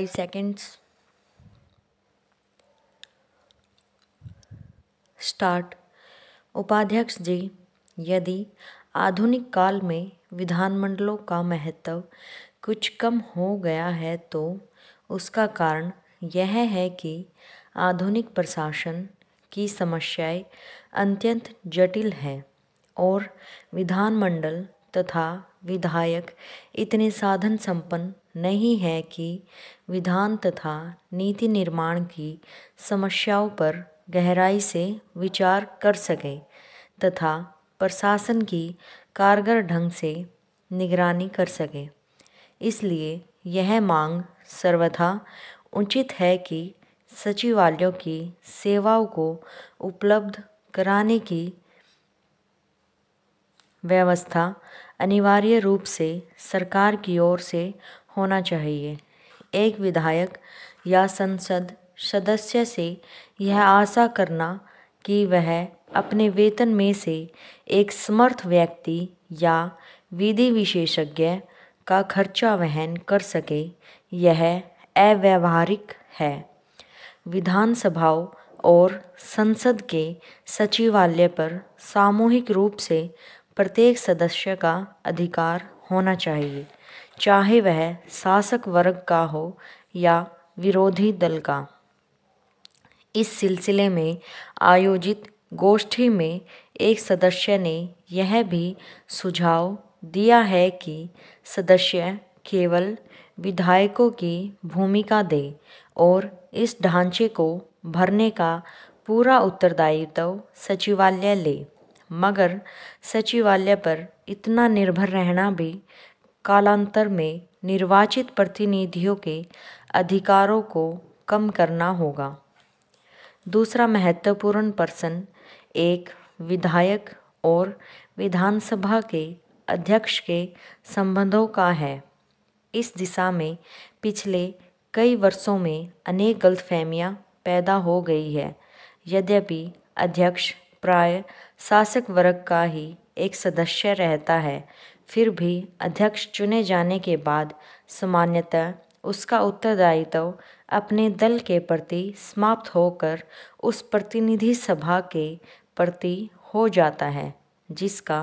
five seconds start उपाध्यक्ष जी यदि आधुनिक काल में विधानमंडलों का महत्व कुछ कम हो गया है तो उसका कारण यह है कि आधुनिक प्रशासन की समस्याएं अत्यंत जटिल हैं और विधानमंडल तथा विधायक इतने साधन संपन्न नहीं है कि विधान तथा नीति निर्माण की समस्याओं पर गहराई से विचार कर सके तथा प्रशासन की कारगर ढंग से निगरानी कर सके इसलिए यह मांग सर्वथा उचित है कि सचिवालयों की सेवाओं को उपलब्ध कराने की व्यवस्था अनिवार्य रूप से सरकार की ओर से होना चाहिए एक विधायक या संसद सदस्य से यह आशा करना कि वह अपने वेतन में से एक समर्थ व्यक्ति या विधि विशेषज्ञ का खर्चा वहन कर सके यह अव्यवहारिक है विधानसभाओं और संसद के सचिवालय पर सामूहिक रूप से प्रत्येक सदस्य का अधिकार होना चाहिए चाहे वह शासक वर्ग का हो या विरोधी दल का इस सिलसिले में आयोजित गोष्ठी में एक सदस्य ने यह भी सुझाव दिया है कि सदस्य केवल विधायकों की भूमिका दे और इस ढांचे को भरने का पूरा उत्तरदायित्व सचिवालय ले मगर सचिवालय पर इतना निर्भर रहना भी कालांतर में निर्वाचित प्रतिनिधियों के अधिकारों को कम करना होगा दूसरा महत्वपूर्ण पर्सन एक विधायक और विधानसभा के अध्यक्ष के संबंधों का है इस दिशा में पिछले कई वर्षों में अनेक गलतफहमियां पैदा हो गई है यद्यपि अध्यक्ष प्राय शासक वर्ग का ही एक सदस्य रहता है फिर भी अध्यक्ष चुने जाने के बाद सामान्यतः उसका उत्तरदायित्व अपने दल के प्रति समाप्त होकर उस प्रतिनिधि सभा के प्रति हो जाता है जिसका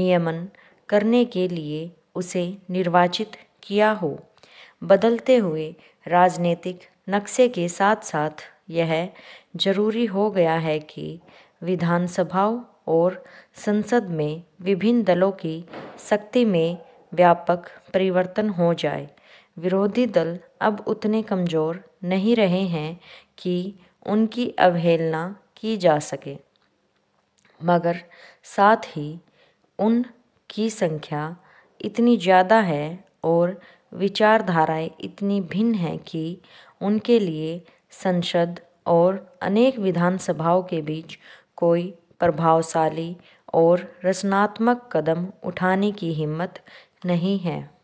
नियमन करने के लिए उसे निर्वाचित किया हो बदलते हुए राजनीतिक नक्शे के साथ साथ यह जरूरी हो गया है कि विधानसभाओं और संसद में विभिन्न दलों की शक्ति में व्यापक परिवर्तन हो जाए विरोधी दल अब उतने कमज़ोर नहीं रहे हैं कि उनकी अवहेलना की जा सके मगर साथ ही उनकी संख्या इतनी ज़्यादा है और विचारधाराएं इतनी भिन्न हैं कि उनके लिए संसद और अनेक विधानसभाओं के बीच कोई प्रभावशाली और रचनात्मक कदम उठाने की हिम्मत नहीं है